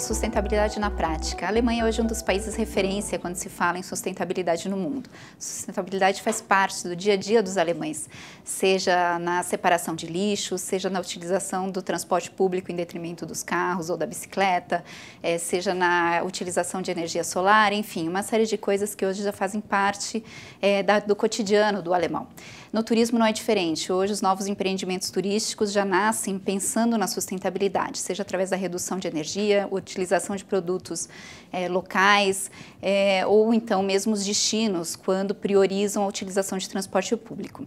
sustentabilidade na prática. A Alemanha é hoje um dos países referência quando se fala em sustentabilidade no mundo. Sustentabilidade faz parte do dia a dia dos alemães, seja na separação de lixo, seja na utilização do transporte público em detrimento dos carros ou da bicicleta, é, seja na utilização de energia solar, enfim, uma série de coisas que hoje já fazem parte é, da, do cotidiano do alemão. No turismo não é diferente. Hoje, os novos empreendimentos turísticos já nascem pensando na sustentabilidade, seja através da redução de energia, utilização de produtos é, locais, é, ou então mesmo os destinos, quando priorizam a utilização de transporte público.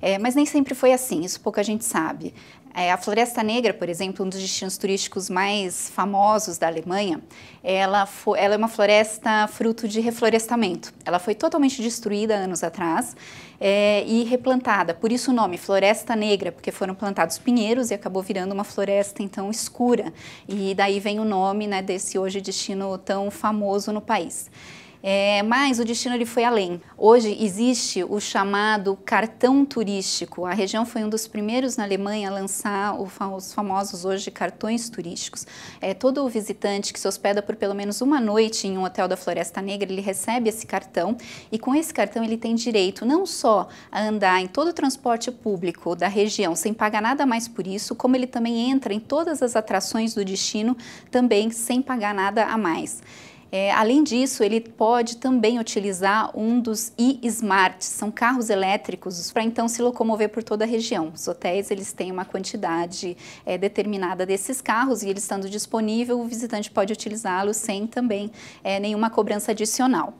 É, mas nem sempre foi assim, isso pouca gente sabe. a Floresta Negra, por exemplo, um dos destinos turísticos mais famosos da Alemanha, ela, foi, ela é uma floresta fruto de reflorestamento. Ela foi totalmente destruída anos atrás é, e plantada, por isso o nome Floresta Negra, porque foram plantados pinheiros e acabou virando uma floresta então escura. E daí vem o nome né, desse hoje destino tão famoso no país. É, mas o destino ele foi além. Hoje existe o chamado cartão turístico. A região foi um dos primeiros na Alemanha a lançar os famosos hoje cartões turísticos. É, todo visitante que se hospeda por pelo menos uma noite em um hotel da Floresta Negra, ele recebe esse cartão e com esse cartão ele tem direito não só a andar em todo o transporte público da região sem pagar nada mais por isso, como ele também entra em todas as atrações do destino também sem pagar nada a mais. É, além disso, ele pode também utilizar um dos e smarts são carros elétricos, para então se locomover por toda a região. Os hotéis eles têm uma quantidade é, determinada desses carros e eles estando disponível, o visitante pode utilizá-los sem também é, nenhuma cobrança adicional.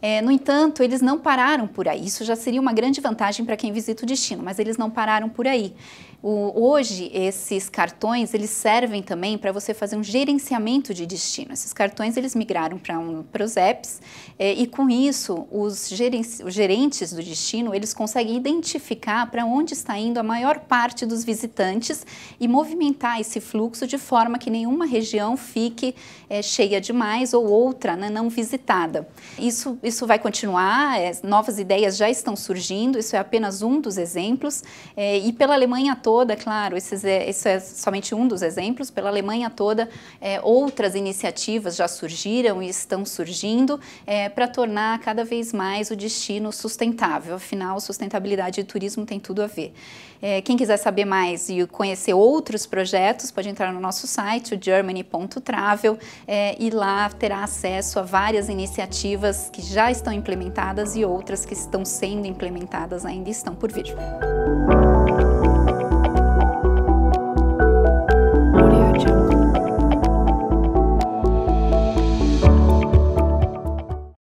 É, no entanto, eles não pararam por aí. Isso já seria uma grande vantagem para quem visita o destino, mas eles não pararam por aí. O, hoje, esses cartões, eles servem também para você fazer um gerenciamento de destino. Esses cartões, eles migraram para um, os apps é, e, com isso, os, gerentes, os gerentes do destino, eles conseguem identificar para onde está indo a maior parte dos visitantes e movimentar esse fluxo de forma que nenhuma região fique é, cheia demais ou outra né, não visitada. Isso isso vai continuar, é, novas ideias já estão surgindo, isso é apenas um dos exemplos. É, e pela Alemanha toda, claro, esses é, isso é somente um dos exemplos, pela Alemanha toda, é, outras iniciativas já surgiram e estão surgindo é, para tornar cada vez mais o destino sustentável. Afinal, sustentabilidade e turismo tem tudo a ver. É, quem quiser saber mais e conhecer outros projetos, pode entrar no nosso site, o germany.travel, e lá terá acesso a várias iniciativas que já já estão implementadas e outras que estão sendo implementadas ainda estão por vir.